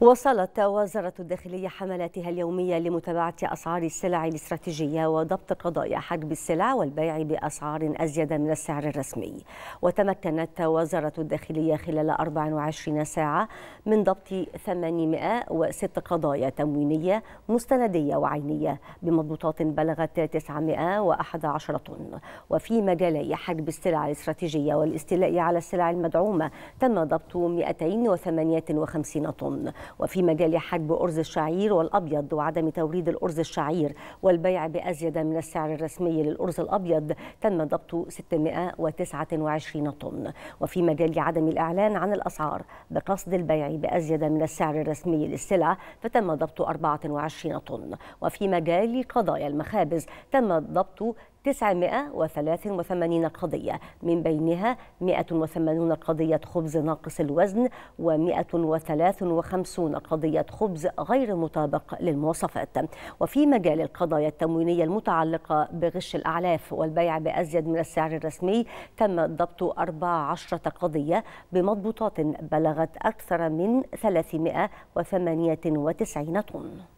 وصلت وزارة الداخلية حملاتها اليومية لمتابعة أسعار السلع الاستراتيجية وضبط قضايا حجب السلع والبيع بأسعار أزيد من السعر الرسمي وتمكنت وزارة الداخلية خلال 24 ساعة من ضبط 806 قضايا تموينية مستندية وعينية بمضبوطات بلغت 911 طن وفي مجالي حجب السلع الاستراتيجية والاستيلاء على السلع المدعومة تم ضبط 258 طن وفي مجال حجب أرز الشعير والأبيض وعدم توريد الأرز الشعير والبيع بأزيد من السعر الرسمي للأرز الأبيض تم ضبط 629 طن وفي مجال عدم الإعلان عن الأسعار بقصد البيع بأزيد من السعر الرسمي للسلع فتم ضبط 24 طن وفي مجال قضايا المخابز تم ضبط 983 قضية من بينها 180 قضية خبز ناقص الوزن و153 قضية خبز غير مطابق للمواصفات وفي مجال القضايا التموينية المتعلقة بغش الأعلاف والبيع بأزيد من السعر الرسمي تم ضبط 14 قضية بمضبوطات بلغت أكثر من 398 طن